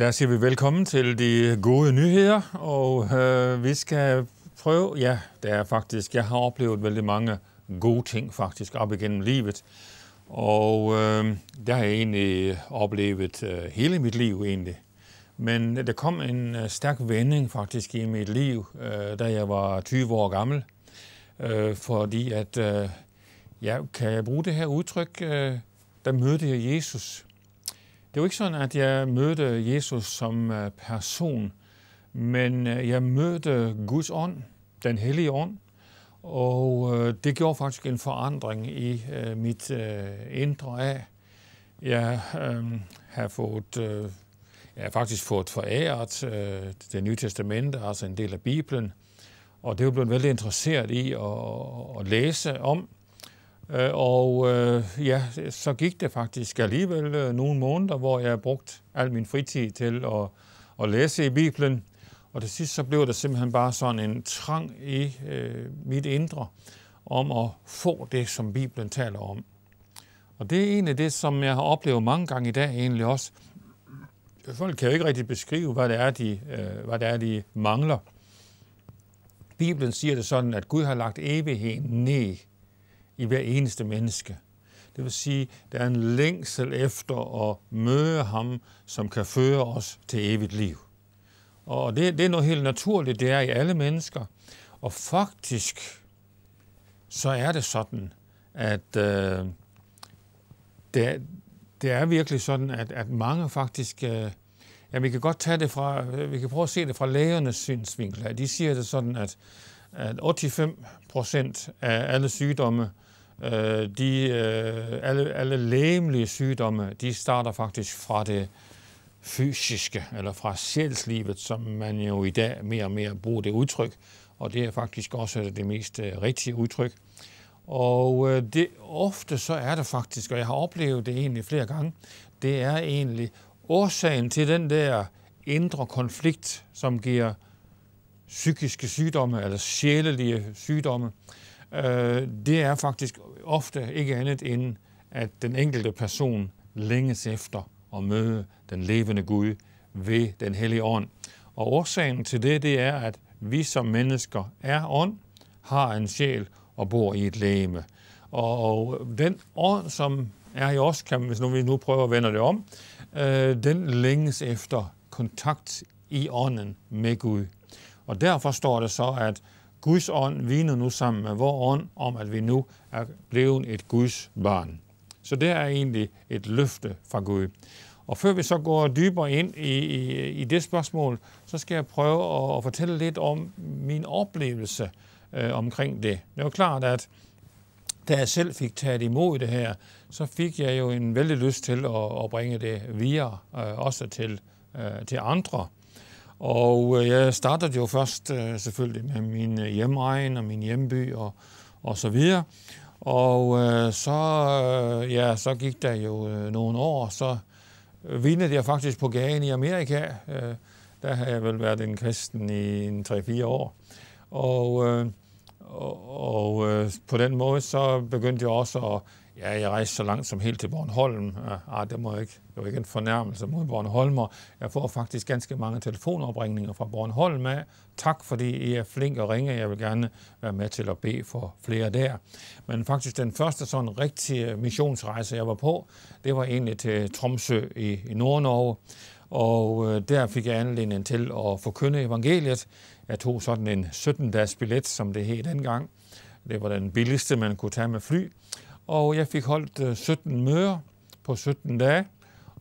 Der siger vi velkommen til de gode nyheder, og øh, vi skal prøve, ja, der er faktisk, jeg har oplevet vældig mange gode ting faktisk op igennem livet, og øh, der har jeg egentlig oplevet øh, hele mit liv egentlig. Men øh, der kom en øh, stærk vending faktisk i mit liv, øh, da jeg var 20 år gammel, øh, fordi at, øh, ja, kan jeg bruge det her udtryk, øh, der mødte jeg Jesus. Det var ikke sådan, at jeg mødte Jesus som øh, person, men øh, jeg mødte Guds ånd, den hellige ånd, og øh, det gjorde faktisk en forandring i mit indre af. Jeg har fået, jeg har faktisk fået foræret øh, det nye testamente, altså en del af Bibelen, og det er jo blevet veldig interesseret i at, at læse om, Øh, og øh, ja, så gik det faktisk alligevel øh, nogle måneder, hvor jeg brugte al min fritid til at, at læse i Bibelen. Og til sidst så blev der simpelthen bare sådan en trang i øh, mit indre om at få det, som Bibelen taler om. Og det er egentlig det, som jeg har oplevet mange gange i dag egentlig også. Folk kan jo ikke rigtig beskrive, hvad det er, de, øh, hvad det er, de mangler. Bibelen siger det sådan, at Gud har lagt evigheden ned i hver eneste menneske. Det vil sige, der er en længsel efter at møde ham, som kan føre os til evigt liv. Og det, det er noget helt naturligt, det er i alle mennesker. Og faktisk, så er det sådan, at øh, det, det er virkelig sådan, at, at mange faktisk... Øh, ja, vi kan godt tage det fra... Vi kan prøve at se det fra lægernes synsvinkel. De siger det sådan, at, at 85 procent af alle sygdomme Øh, de, øh, alle, alle lægemlige sygdomme, de starter faktisk fra det fysiske, eller fra sjælslivet, som man jo i dag mere og mere bruger det udtryk, og det er faktisk også det mest øh, rigtige udtryk. Og øh, det ofte så er det faktisk, og jeg har oplevet det egentlig flere gange, det er egentlig årsagen til den der indre konflikt, som giver psykiske sygdomme eller sjælelige sygdomme øh, det er faktisk ofte ikke andet end, at den enkelte person længes efter at møde den levende Gud ved den hellige ånd. Og årsagen til det, det er, at vi som mennesker er ånd, har en sjæl og bor i et læme. Og den ånd, som er i os, kan, hvis nu vi nu prøver at vende det om, øh, den længes efter kontakt i ånden med Gud. Og derfor står det så, at Guds ånd viner nu sammen med vores ånd om, at vi nu er blevet et Guds barn. Så det er egentlig et løfte fra Gud. Og før vi så går dybere ind i, i, i det spørgsmål, så skal jeg prøve at, at fortælle lidt om min oplevelse øh, omkring det. Det var klart, at da jeg selv fik taget imod det her, så fik jeg jo en vældig lyst til at, at bringe det videre, øh, også til, øh, til andre. Og øh, jeg startede jo først øh, selvfølgelig med min øh, hjemregn og min hjemby og, og så videre. Og så, ja, så gik der jo nogle år, så vindede jeg faktisk på gaden i Amerika. der har jeg vel været en kristen i en 3-4 år. Og, og, og på den måde så begyndte jeg også at Ja, jeg rejste så langt som helt til Bornholm. Ah, det, må jeg ikke. det var ikke en fornærmelse mod Bornholmer. Jeg får faktisk ganske mange telefonopringninger fra Bornholm af. Tak, fordi I er flink at ringe. Jeg vil gerne være med til at bede for flere der. Men faktisk den første sådan rigtige øh, missionsrejse, jeg var på, det var egentlig til Tromsø i, i Nord-Norge. Og øh, der fik jeg anledning til at forkynde evangeliet. Jeg tog sådan en 17-dages billet, som det hed dengang. Det var den billigste, man kunne tage med fly. Og jeg fik holdt 17 øh, møder på 17 dage,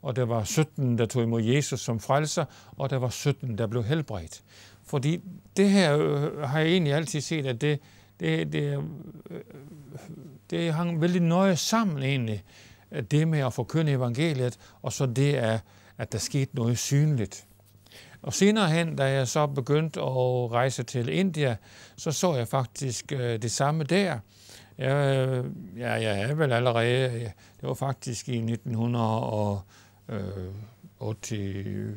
og der var 17, der tog imod Jesus som frelser, og der var 17, der blev helbredt. Fordi det her øh, har jeg egentlig altid set, at det, det, det, øh, det hang vældig nøje sammen egentlig, det med at forkynde evangeliet, og så det, er, at der skete noget synligt. Og senere hen, da jeg så begyndte at rejse til India, så så jeg faktisk det samme der. Jeg, øh, ja, jeg er vel allerede, øh, det var faktisk i 1985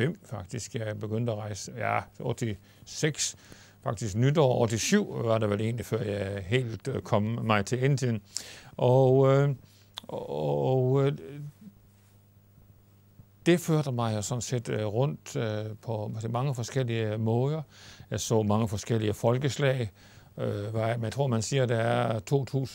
øh, faktisk, jeg begyndte at rejse, ja, 86, faktisk nytår 87 var der vel egentlig, før jeg helt kom mig til Indien. Og, og det førte mig sådan set rundt på mange forskellige måder. Jeg så mange forskellige folkeslag, øh, vej. jeg tror, man siger, at der er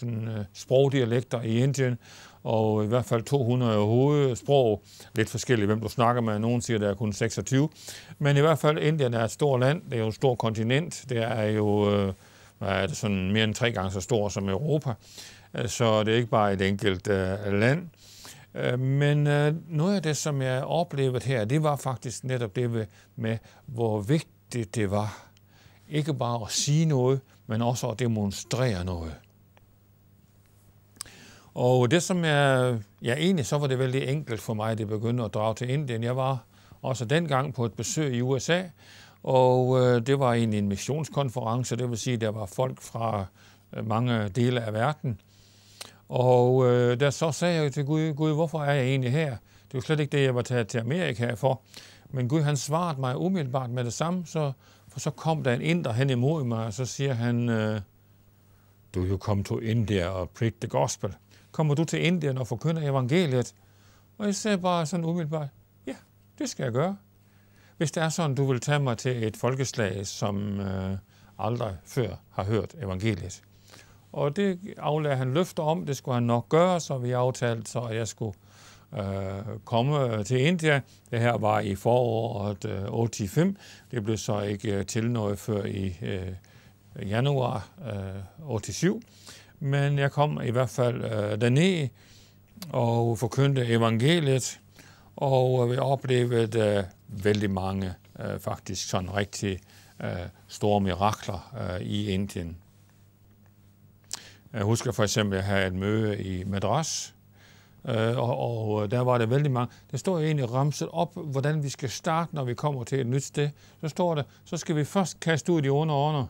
2.000 øh, sprogdialekter i Indien, og i hvert fald 200 hovedsprog, lidt forskelligt, hvem du snakker med. Nogen siger, der er kun 26. Men i hvert fald, Indien er et stort land, det er jo et stort kontinent, det er jo øh, hvad er det, sådan mere end tre gange så stort som Europa, øh, så det er ikke bare et enkelt øh, land. Øh, men øh, noget af det, som jeg oplevede her, det var faktisk netop det med, hvor vigtigt det var ikke bare at sige noget, men også at demonstrere noget. Og det som jeg, ja egentlig så var det vældig enkelt for mig, at det begyndte at drage til Indien. Jeg var også dengang på et besøg i USA, og øh, det var egentlig en missionskonference, det vil sige, at der var folk fra øh, mange dele af verden. Og øh, der så sagde jeg til Gud, Gud, hvorfor er jeg egentlig her? Det var slet ikke det, jeg var taget til Amerika for. Men Gud han svarede mig umiddelbart med det samme, så for så kom der en inder hen imod mig, og så siger han, øh, Do you come to India og preach the gospel? Kommer du til Indien og forkynder evangeliet? Og jeg sagde bare sådan umiddelbart, ja, det skal jeg gøre. Hvis det er sådan, du vil tage mig til et folkeslag, som øh, aldrig før har hørt evangeliet. Og det aflagde han løfter om, det skulle han nok gøre, så vi aftalte så, at jeg skulle øh, komme øh, til India. Det her var i foråret øh, 85. Det blev så ikke øh, til noget før i øh, januar øh, 87. Men jeg kom i hvert fald øh, derned og forkyndte evangeliet, og øh, vi oplevede øh, vældig mange øh, faktisk sådan rigtig øh, store mirakler øh, i Indien. Jeg husker for eksempel, at jeg havde et møde i Madras, Øh, og, og øh, der var der vældig mange. Der står egentlig ramset op, hvordan vi skal starte, når vi kommer til et nyt sted. Så står der, så skal vi først kaste ud de onde ånder,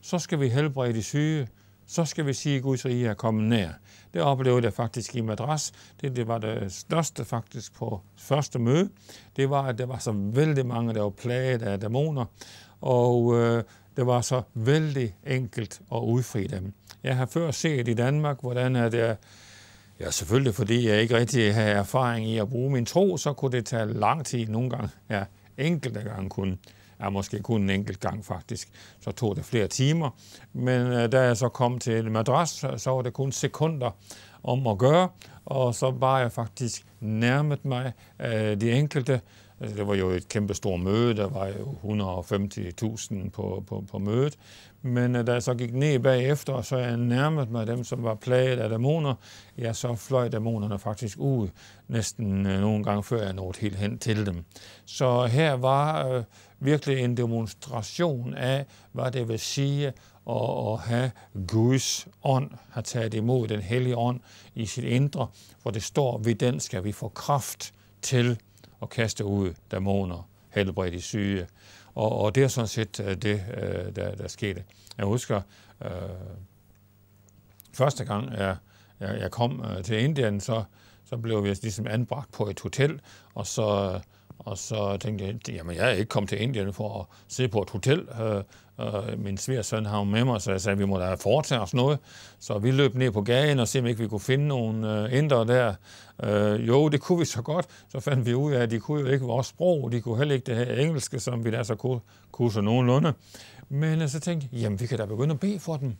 så skal vi helbrede de syge, så skal vi sige, at Guds rige er kommet nær. Det oplevede jeg faktisk i Madras. Det, det var det største faktisk på første møde. Det var, at der var så vældig mange, der var plaget af dæmoner, og øh, det var så vældig enkelt at udfri dem. Jeg har før set i Danmark, hvordan er det, Ja, selvfølgelig, fordi jeg ikke rigtig har erfaring i at bruge min tro, så kunne det tage lang tid nogle gange. Ja, enkelte gange kun. Ja, måske kun en enkelt gang faktisk. Så tog det flere timer. Men øh, da jeg så kom til Madras, så var det kun sekunder om at gøre. Og så var jeg faktisk nærmet mig øh, de enkelte, Øh, det var jo et kæmpe stort møde, der var jo 150.000 på, på, på mødet. Men øh, da jeg så gik ned bagefter, og så jeg nærmede mig dem, som var plaget af dæmoner, ja, så fløj dæmonerne faktisk ud, næsten øh, nogle gange før jeg nåede helt hen til dem. Så her var øh, virkelig en demonstration af, hvad det vil sige at, at have Guds ånd, have taget imod den hellige ånd i sit indre, hvor det står, ved den skal vi få kraft til og kaste ud dæmoner, helbrede de syge. Og, og det er sådan set øh, det, øh, der, der skete. Jeg husker, øh, første gang jeg, jeg, jeg kom øh, til Indien, så, så blev vi altså ligesom anbragt på et hotel, og så, og så tænkte jeg, jamen jeg er ikke kommet til Indien for at se på et hotel. Og øh, min svigersøn har jo med mig, så jeg sagde, at vi må da foretage os noget. Så vi løb ned på gaden og se, om ikke vi kunne finde nogle øh, indre der. Øh, jo, det kunne vi så godt. Så fandt vi ud af, at de kunne jo ikke vores sprog. De kunne heller ikke det her engelske, som vi da så kunne, kunne så nogenlunde. Men øh, så tænkte jeg, jamen vi kan da begynde at bede for dem.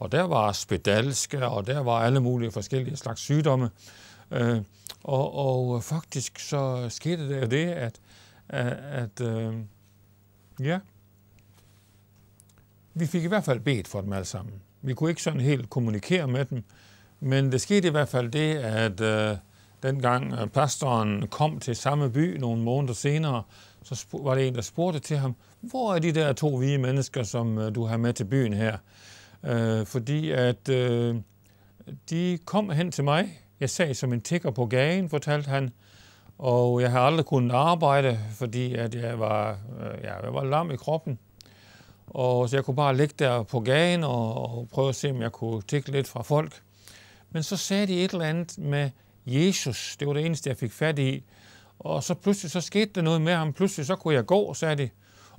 Og der var spedalske, og der var alle mulige forskellige slags sygdomme. Øh, og, og faktisk så skete jo det, at, at, at øh, ja, vi fik i hvert fald bedt for dem alle sammen. Vi kunne ikke sådan helt kommunikere med dem, men det skete i hvert fald det, at øh, dengang øh, pastoren kom til samme by nogle måneder senere, så var det en, der spurgte til ham, hvor er de der to hvide mennesker, som øh, du har med til byen her? Øh, fordi at øh, de kom hen til mig, jeg sag som en tigger på gaden, fortalte han, og jeg har aldrig kunnet arbejde, fordi at jeg var, øh, ja, jeg var lam i kroppen. Og så jeg kunne bare ligge der på gaden og, og prøve at se, om jeg kunne tikke lidt fra folk. Men så sagde de et eller andet med Jesus. Det var det eneste, jeg fik fat i. Og så pludselig så skete der noget med ham. Pludselig så kunne jeg gå, sagde de.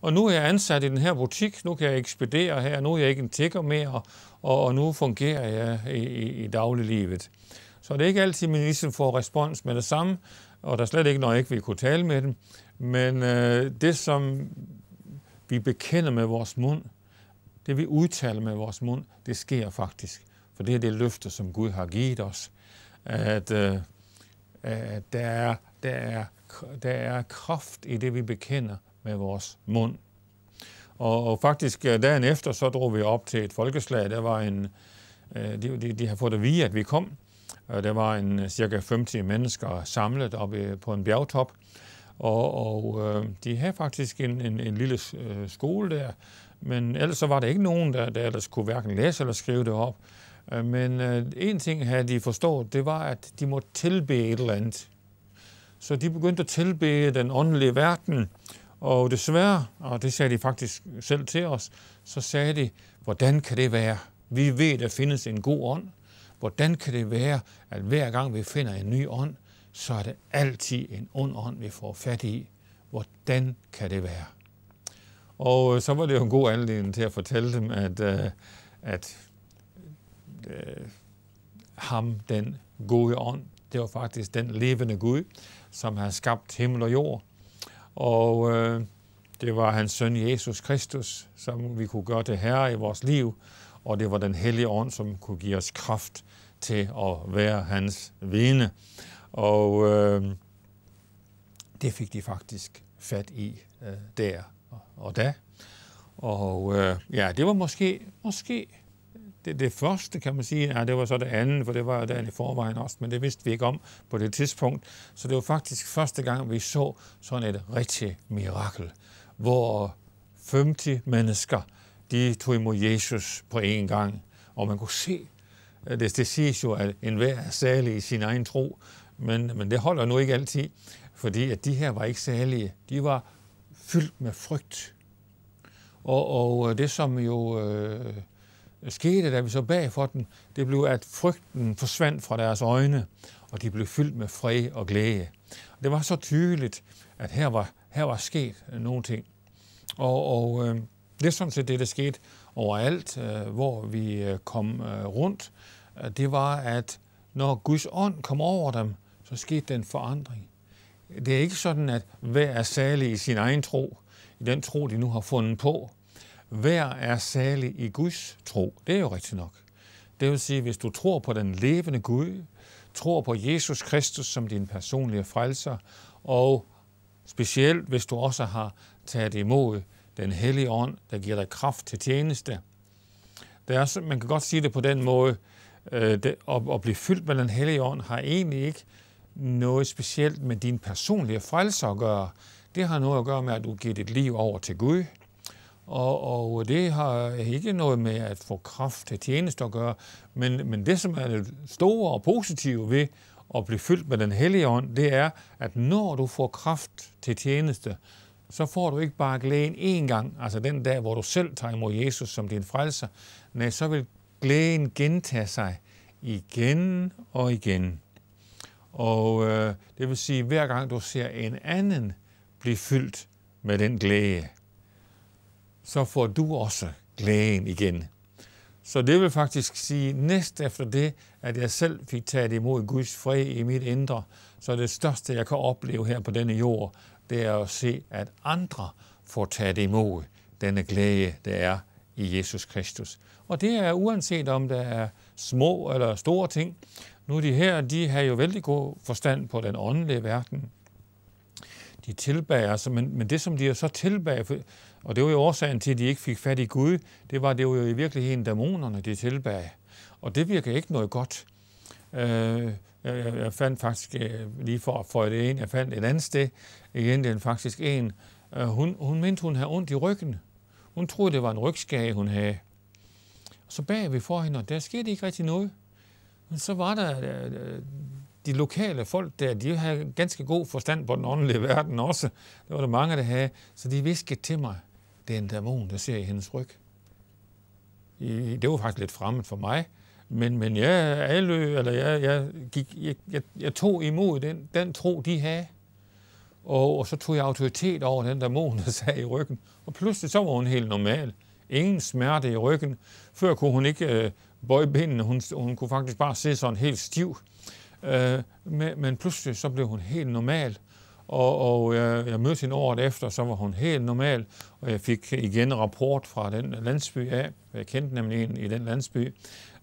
Og nu er jeg ansat i den her butik. Nu kan jeg ekspedere her. Nu er jeg ikke en tigger mere. Og, og nu fungerer jeg i, i, i dagliglivet. Så det er ikke altid, at man ligesom får respons med det samme, og der er slet ikke, når jeg ikke vil kunne tale med dem. Men øh, det, som vi bekender med vores mund, det vi udtaler med vores mund, det sker faktisk. For det er det løfte, som Gud har givet os, at, øh, at der, er, der, er, der er kraft i det, vi bekender med vores mund. Og, og faktisk øh, dagen efter, så drog vi op til et folkeslag. Der var en, øh, de, de, de har fået at vide, at vi kom. Der var en cirka 50 mennesker samlet oppe på en bjergtop, og, og øh, de havde faktisk en, en, en lille øh, skole der, men ellers så var der ikke nogen, der, der ellers kunne hverken læse eller skrive det op. Øh, men øh, en ting havde de forstået, det var, at de måtte tilbede et eller andet. Så de begyndte at tilbede den åndelige verden, og desværre, og det sagde de faktisk selv til os, så sagde de, hvordan kan det være? Vi ved, at der findes en god ånd. Hvordan kan det være, at hver gang vi finder en ny ånd, så er det altid en ånd, vi får fat i. Hvordan kan det være? Og øh, så var det jo en god anledning til at fortælle dem, at, øh, at øh, ham, den gode ånd, det var faktisk den levende Gud, som har skabt himmel og jord. Og øh, det var hans søn Jesus Kristus, som vi kunne gøre til herre i vores liv, og det var den hellige ånd, som kunne give os kraft til at være hans vidne. Og øh, det fik de faktisk fat i øh, der og, og da. Og øh, ja, det var måske, måske det, det første, kan man sige, ja, det var så det andet, for det var jo dagen i forvejen også, men det vidste vi ikke om på det tidspunkt. Så det var faktisk første gang, vi så sådan et rigtigt mirakel, hvor 50 mennesker, de tog imod Jesus på én gang, og man kunne se, øh, det, det siges jo, at enhver er særlig i sin egen tro, men, men det holder nu ikke altid, fordi at de her var ikke særlige. De var fyldt med frygt. Og, og øh, det, som jo øh, skete, da vi så bag for den, det blev, at frygten forsvandt fra deres øjne, og de blev fyldt med fred og glæde. Og det var så tydeligt, at her var, her var sket øh, nogle ting. Og, og øh, det er sådan set det, der skete overalt, øh, hvor vi øh, kom øh, rundt. Det var, at når Guds ånd kom over dem, så skete den forandring. Det er ikke sådan, at hver er særlig i sin egen tro, i den tro, de nu har fundet på. Hver er særlig i Guds tro. Det er jo rigtigt nok. Det vil sige, hvis du tror på den levende Gud, tror på Jesus Kristus som din personlige frelser, og specielt hvis du også har taget imod den hellige ånd, der giver dig kraft til tjeneste. Det er, man kan godt sige det på den måde, øh, at blive fyldt med den hellige ånd har egentlig ikke noget specielt med din personlige frelse at gøre. Det har noget at gøre med, at du giver dit liv over til Gud. Og, og det har ikke noget med at få kraft til tjeneste at gøre, men, men det, som er det store og positive ved at blive fyldt med den hellige ånd, det er, at når du får kraft til tjeneste, så får du ikke bare glæden én gang, altså den dag, hvor du selv tager imod Jesus som din frelser. Nej, så vil glæden gentage sig igen og igen. Og øh, det vil sige, at hver gang du ser en anden blive fyldt med den glæde, så får du også glæden igen. Så det vil faktisk sige, næst efter det, at jeg selv fik taget imod Guds fred i mit indre, så det største, jeg kan opleve her på denne jord, det er at se, at andre får taget imod denne glæde, der er i Jesus Kristus. Og det er uanset om der er små eller store ting, nu de her, de har jo vældig god forstand på den åndelige verden. De tilbager, så, men, men det som de er så tilbager, og det var jo årsagen til, at de ikke fik fat i Gud, det var det var jo i virkeligheden dæmonerne, de tilbager. Og det virker ikke noget godt. Øh, jeg, jeg fandt faktisk, øh, lige for at få det ind, jeg fandt et andet sted det Indien faktisk en, øh, hun, hun mente, hun havde ondt i ryggen. Hun troede, det var en rygskage, hun havde. Så bag vi for hende, og der skete ikke rigtig noget. Så var der øh, de lokale folk der, de havde ganske god forstand på den åndelige verden også. Det var der mange, der havde. Så de viskede til mig, det er en dæmon, der ser i hendes ryg. I, det var faktisk lidt fremmed for mig. Men, men jeg, alle, eller jeg, jeg, gik, jeg, jeg, jeg tog imod den, den tro, de havde. Og, og så tog jeg autoritet over den der dæmon, der sagde i ryggen. Og pludselig så var hun helt normal. Ingen smerte i ryggen. Før kunne hun ikke øh, bøje benene. Hun, hun kunne faktisk bare se sådan helt stiv. Øh, men, men pludselig så blev hun helt normal. Og, og jeg, jeg mødte hende året efter, så var hun helt normal. Og jeg fik igen rapport fra den landsby af, jeg kendte nemlig en i den landsby,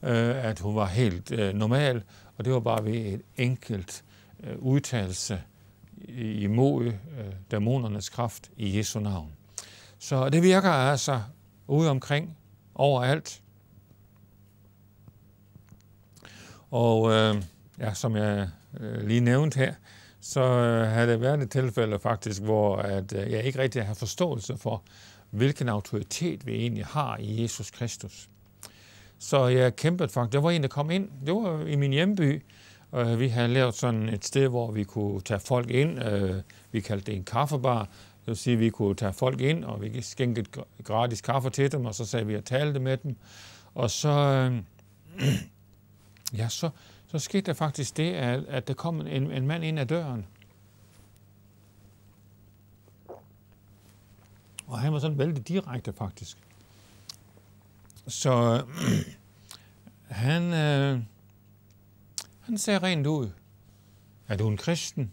øh, at hun var helt øh, normal. Og det var bare ved et enkelt øh, udtalelse imod øh, dæmonernes kraft i Jesu navn. Så det virker altså ude omkring, overalt, Og øh, ja, som jeg øh, lige nævnte her, så øh, har det været et tilfælde faktisk, hvor at, øh, jeg ikke rigtig har forståelse for, hvilken autoritet vi egentlig har i Jesus Kristus. Så jeg kæmpede faktisk. Det var en, der kom ind. Det var i min hjemby. Øh, vi havde lavet sådan et sted, hvor vi kunne tage folk ind. Øh, vi kaldte det en kaffebar. Det vil sige, at vi kunne tage folk ind, og vi skænkede gratis kaffe til dem, og så sagde vi at talte med dem. Og så øh, ja, så, så skete der faktisk det, at, at der kom en, en mand ind ad døren. Og han var sådan vældig direkte faktisk. Så øh, han, øh, han sagde rent ud, er du en kristen?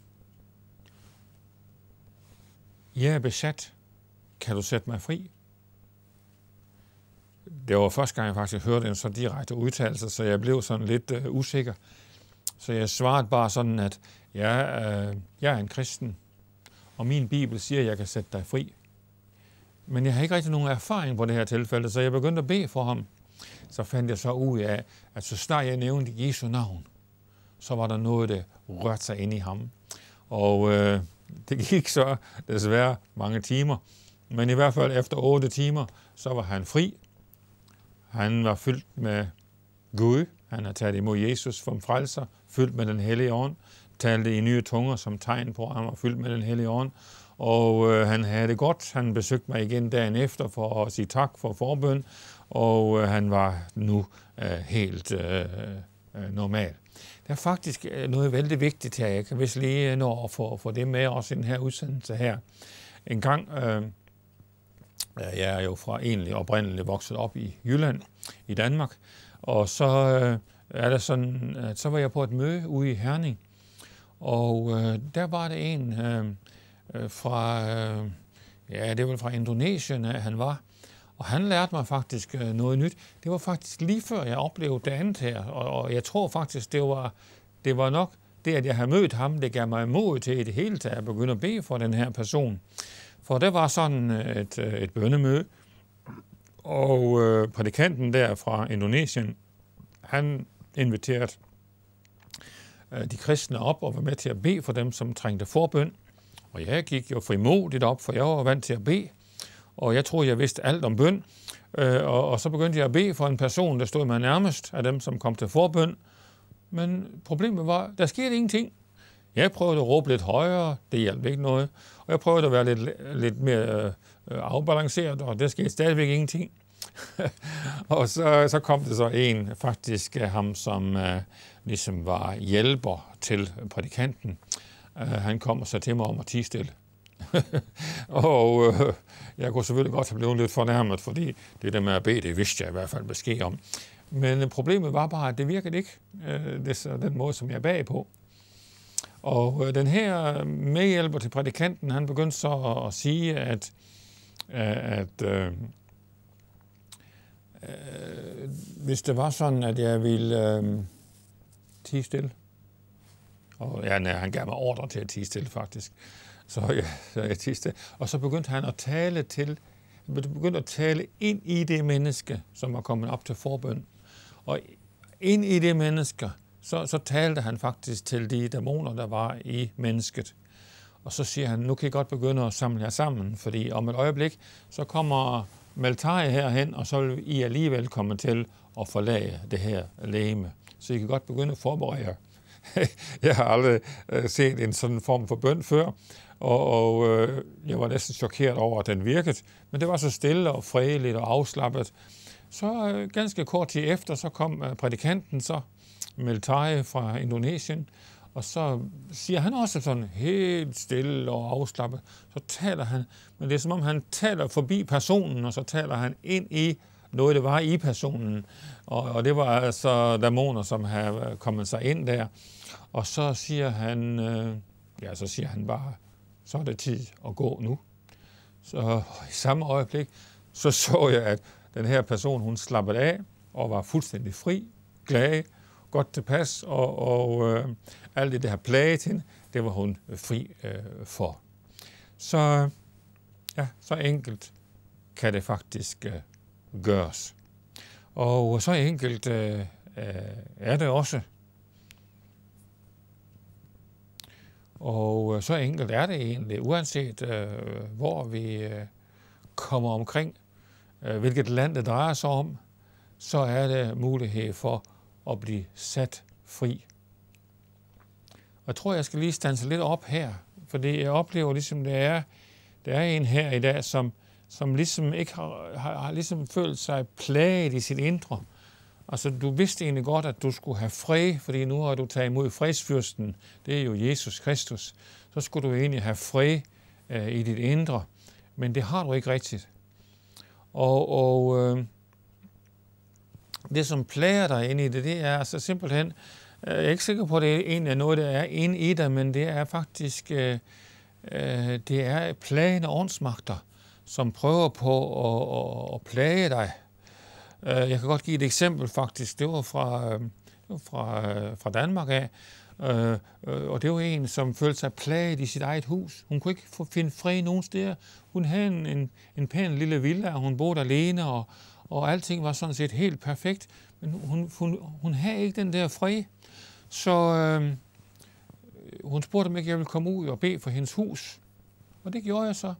Jeg er besat. Kan du sætte mig fri? det var første gang, jeg faktisk hørte en så direkte udtalelse, så jeg blev sådan lidt øh, usikker. Så jeg svarede bare sådan, at ja, øh, jeg er en kristen, og min bibel siger, at jeg kan sætte dig fri. Men jeg har ikke rigtig nogen erfaring på det her tilfælde, så jeg begyndte at bede for ham. Så fandt jeg så ud af, at så snart jeg nævnte Jesu navn, så var der noget, der rørte sig ind i ham. Og øh, det gik så desværre mange timer. Men i hvert fald efter 8 timer, så var han fri, han var fyldt med Gud, han har taget imod Jesus som frelser, fyldt med den hellige ånd, talte i nye tunger som tegn på, at han var fyldt med den hellige ånd. Og øh, han havde det godt. Han besøgte mig igen dagen efter for at sige tak for forbøn, og øh, han var nu øh, helt øh, øh normal. Der er faktisk øh, noget vældig vigtigt her. Jeg kan vist lige nå at få, få det med os i den her udsendelse her. En gang øh, jeg er jo fra egentlig oprindeligt vokset op i Jylland, i Danmark. Og så øh, er det sådan, at øh, så var jeg på et møde ude i Herning, og øh, der var det en øh, øh fra, øh, ja, det var fra Indonesien, han var, og han lærte mig faktisk noget nyt. Det var faktisk lige før, jeg oplevede det andet her, og, og jeg tror faktisk, det var, det var nok det, at jeg havde mødt ham, det gav mig mod til i det hele taget at begynde at bede for den her person. For der var sådan øh, et, øh, et bønnemøde, og øh, prædikanten der fra Indonesien, han inviterede øh, de kristne op og var med til at bede for dem, som trængte forbøn. Og jeg gik jo frimodigt op, for jeg var vant til at bede, og jeg troede, jeg vidste alt om bøn. Øh, og, og så begyndte jeg at bede for en person, der stod mig nærmest af dem, som kom til forbøn. Men problemet var, der skete ingenting. Jeg prøvede at råbe lidt højere, det hjalp ikke noget. Og jeg prøvede at være lidt, lidt mere øh, øh, afbalanceret, og det skete stadigvæk ingenting. og så, så kom det så en, faktisk øh, ham, som uh, ligesom var hjælper til prædikanten. Uh, han kom og sagde til mig om at tige stille. og uh, jeg kunne selvfølgelig godt have blevet lidt fornærmet, fordi det der med at bede, det vidste jeg i hvert fald besked om. Men problemet var bare, at det virkede ikke, uh, det, så den måde, som jeg bag på. Og øh, den her medhjælper til prædikanten, han begyndte så at, at sige, at, øh, at øh, øh, hvis det var sådan, at jeg ville øh, tige stille, og ja, nej, han gav mig ordre til at tige stille faktisk, så, ja, så jeg tige stille. Og så begyndte han at tale til, begyndte at tale ind i det menneske, som var kommet op til forbøn. Og ind i det menneske, så, så talte han faktisk til de dæmoner, der var i mennesket. Og så siger han, nu kan I godt begynde at samle jer sammen, fordi om et øjeblik, så kommer Maltaje herhen, og så vil I alligevel komme til at forlade det her læme. Så I kan godt begynde at forberede jer. jeg har aldrig øh, set en sådan form for bøn før, og, og øh, jeg var næsten chokeret over, at den virkede. Men det var så stille og fredeligt og afslappet. Så øh, ganske kort tid efter, så kom øh, prædikanten så, Meltai fra Indonesien, og så siger han også sådan helt stille og afslappet, så taler han, men det er som om han taler forbi personen, og så taler han ind i noget, det var i personen. Og, og det var altså dæmoner, som havde kommet sig ind der. Og så siger han, øh, ja, så siger han bare, så er det tid at gå nu. Så i samme øjeblik, så så jeg, at den her person, hun slappede af og var fuldstændig fri, glad, godt tilpas, og, og øh, alt det, der har plaget hende, det var hun øh, fri øh, for. Så ja, så enkelt kan det faktisk øh, gøres. Og så enkelt øh, øh er det også. Og øh, så enkelt er det egentlig, uanset øh, hvor vi øh, kommer omkring, øh, hvilket land det drejer sig om, så er det mulighed for at blive sat fri. Og jeg tror, jeg skal lige stanse lidt op her, fordi jeg oplever ligesom, det er, der er en her i dag, som, som ligesom ikke har, har, har ligesom følt sig plaget i sit indre. Altså, du vidste egentlig godt, at du skulle have fred, fordi nu har du taget imod fredsfyrsten. Det er jo Jesus Kristus. Så skulle du egentlig have fred øh, i dit indre. Men det har du ikke rigtigt. Og, og øh, det, som plager dig ind i det, det er altså simpelthen, øh, jeg er ikke sikker på, at det egentlig er noget, der er inde i dig, men det er faktisk, øh, øh, det er plagende åndsmagter, som prøver på at, at, plage dig. Jeg kan godt give et eksempel faktisk, det var fra, fra, fra Danmark af, og det var en, som følte sig plaget i sit eget hus. Hun kunne ikke få finde fred nogen steder. Hun havde en, en, en pæn lille villa, og hun boede alene, og, og alting var sådan set helt perfekt, men hun, hun, hun havde ikke den der fred. Så øh, hun spurgte, om ikke jeg ville komme ud og bede for hendes hus. Og det gjorde jeg så.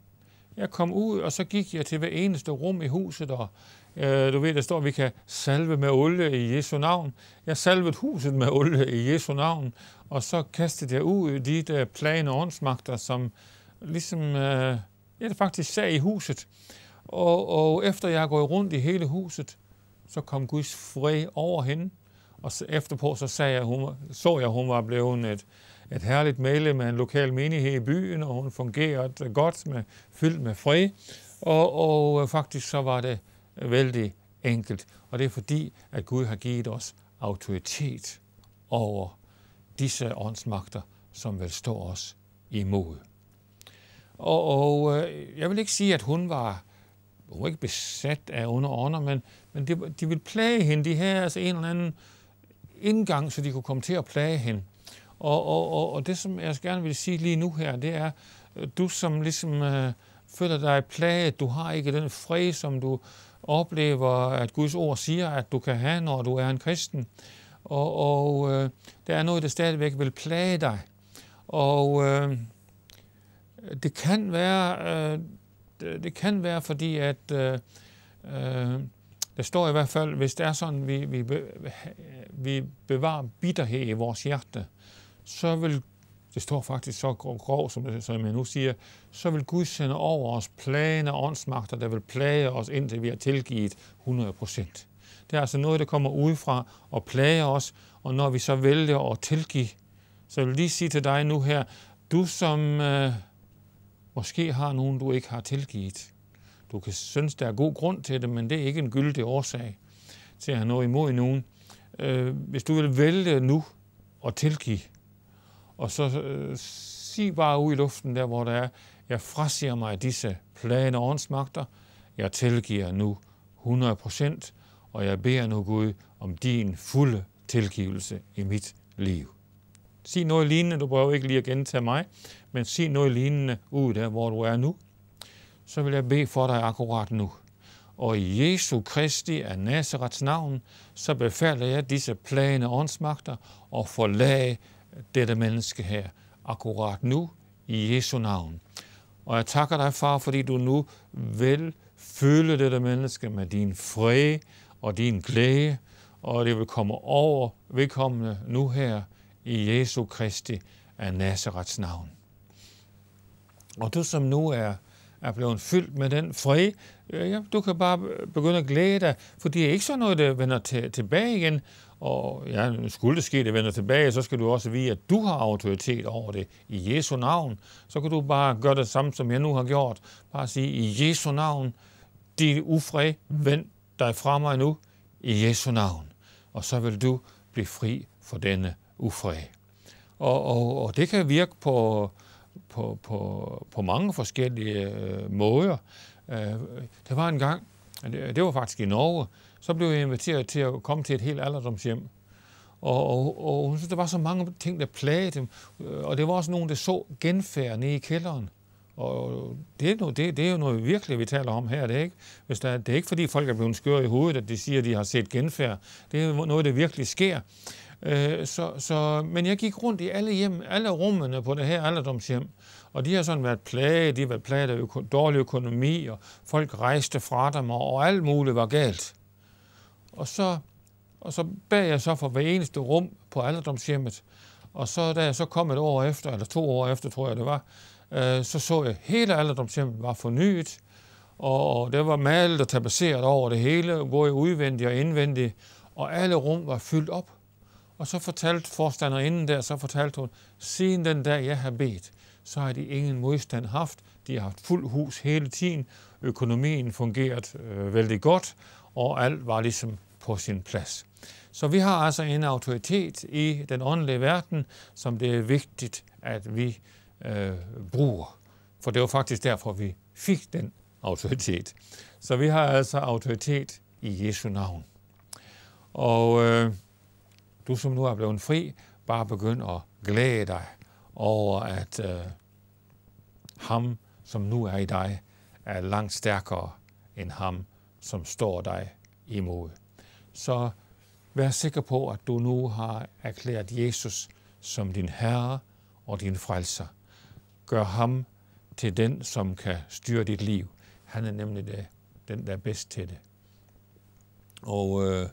Jeg kom ud, og så gik jeg til hver eneste rum i huset, og øh, du ved, der står, at vi kan salve med olie i Jesu navn. Jeg salvede huset med olie i Jesu navn, og så kastede jeg ud de der plagende åndsmagter, som ligesom, øh, jeg faktisk sagde i huset. Og, og efter jeg har gået rundt i hele huset, så kom Guds fred over hende. Og så efterpå så, sagde jeg, hun, så jeg, at hun var blevet et, et herligt medlem af en lokal menighed i byen, og hun fungerede godt, med, fyldt med fred. Og, og faktisk så var det vældig enkelt. Og det er fordi, at Gud har givet os autoritet over disse åndsmagter, som vil stå os imod. Og, og øh, jeg vil ikke sige, at hun var hun var ikke besat af underordner, men, men de, de ville plage hende. De havde altså en eller anden indgang, så de kunne komme til at plage hende. Og, og, og, og det, som jeg gerne vil sige lige nu her, det er, øh, du som ligesom øh, føler dig plaget, du har ikke den fred, som du oplever, at Guds ord siger, at du kan have, når du er en kristen. Og, og øh, der er noget, der stadigvæk vil plage dig. Og øh, det kan være, øh, øh, det kan være, fordi at øh, øh, der står i hvert fald, hvis det er sådan, vi, vi, vi bevarer bitterhed i vores hjerte, så vil, det står faktisk så grov, som, som jeg nu siger, så vil Gud sende over os plagende åndsmagter, der vil plage os, indtil vi har tilgivet 100 procent. Det er altså noget, der kommer udefra og plager os, og når vi så vælger at tilgive, så vil jeg lige sige til dig nu her, du som øh, Måske har nogen, du ikke har tilgivet. Du kan synes, der er god grund til det, men det er ikke en gyldig årsag til at have noget imod nogen. Øh, hvis du vil vælge nu at tilgive, og så øh, sig bare ud i luften der, hvor der er, jeg frasiger mig disse plane og åndsmagter, jeg tilgiver nu 100 og jeg beder nu Gud om din fulde tilgivelse i mit liv. Sig noget lignende, du behøver ikke lige at gentage mig, men sig noget lignende ud der, hvor du er nu, så vil jeg bede for dig akkurat nu. Og i Jesu Kristi af Nazarets navn, så befaler jeg disse plane åndsmagter og forlage dette menneske her akkurat nu i Jesu navn. Og jeg takker dig, far, fordi du nu vil fylde dette menneske med din fred og din glæde, og det vil komme over vedkommende nu her i Jesu Kristi af Nazarets navn. Og du som nu er, er blevet fyldt med den fred, øh, ja, du kan bare begynde at glæde dig, for det er ikke sådan noget, der vender til, tilbage igen. Og ja, skulle det ske, det vender tilbage, så skal du også vide, at du har autoritet over det i Jesu navn. Så kan du bare gøre det samme, som jeg nu har gjort. Bare sige, i Jesu navn, din ufred, vend dig fra mig nu, i Jesu navn. Og så vil du blive fri for denne ufred. Og, og, og det kan virke på, på, på, på mange forskellige øh, måder. Øh, der var en gang, det, det var faktisk i Norge, så blev jeg inviteret til at komme til et helt alderdomshjem. Og, og, og hun synes, der var så mange ting, der plagede dem. Øh, og det var også nogen, der så genfærd nede i kælderen. Og det er, noget, det, det er jo noget virkelig, vi taler om her. Det er, ikke, hvis der, det er ikke, fordi folk er blevet skøre i hovedet, at de siger, at de har set genfærd. Det er noget, der virkelig sker. Øh, så, så, men jeg gik rundt i alle hjem, alle rummene på det her alderdomshjem, og de har sådan været plaget, de har været plaget af øko, dårlig økonomi, og folk rejste fra dem, og, og alt muligt var galt. Og så, og så bag jeg så for hver eneste rum på alderdomshjemmet, og så da jeg så kom et år efter, eller to år efter, tror jeg det var, øh, så så jeg, at hele alderdomshjemmet var fornyet, og det var malet og tapetseret over det hele, både udvendigt og indvendigt, og alle rum var fyldt op. Og så fortalte forstanderinden der, så fortalte hun, siden den dag jeg har bedt, så har de ingen modstand haft. De har haft fuld hus hele tiden. Økonomien fungeret øh, vældig godt, og alt var ligesom på sin plads. Så vi har altså en autoritet i den åndelige verden, som det er vigtigt, at vi øh, bruger. For det var faktisk derfor, vi fik den autoritet. Så vi har altså autoritet i Jesu navn. Og øh, du som nu er blevet fri, bare begynd at glæde dig over, at øh, ham, som nu er i dig, er langt stærkere end ham, som står dig imod. Så vær sikker på, at du nu har erklæret Jesus som din Herre og din frelser. Gør ham til den, som kan styre dit liv. Han er nemlig det, den, der er bedst til det. Og øh,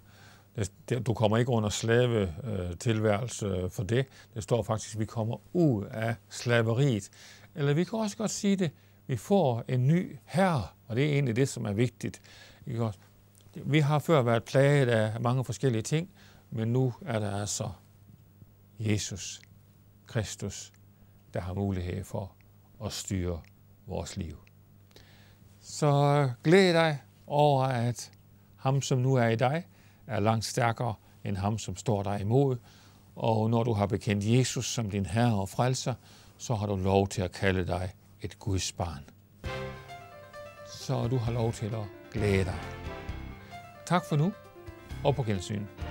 du kommer ikke under slave øh, tilværelse for det. Det står faktisk, at vi kommer ud af slaveriet. Eller vi kan også godt sige det, vi får en ny herre, og det er egentlig det, som er vigtigt. Vi har før været plaget af mange forskellige ting, men nu er der altså Jesus Kristus, der har mulighed for at styre vores liv. Så øh, glæd dig over, at ham, som nu er i dig, er langt stærkere end ham, som står dig imod. Og når du har bekendt Jesus som din Herre og Frelser, så har du lov til at kalde dig et Guds barn. Så du har lov til at glæde dig. Tak for nu, og på gensyn.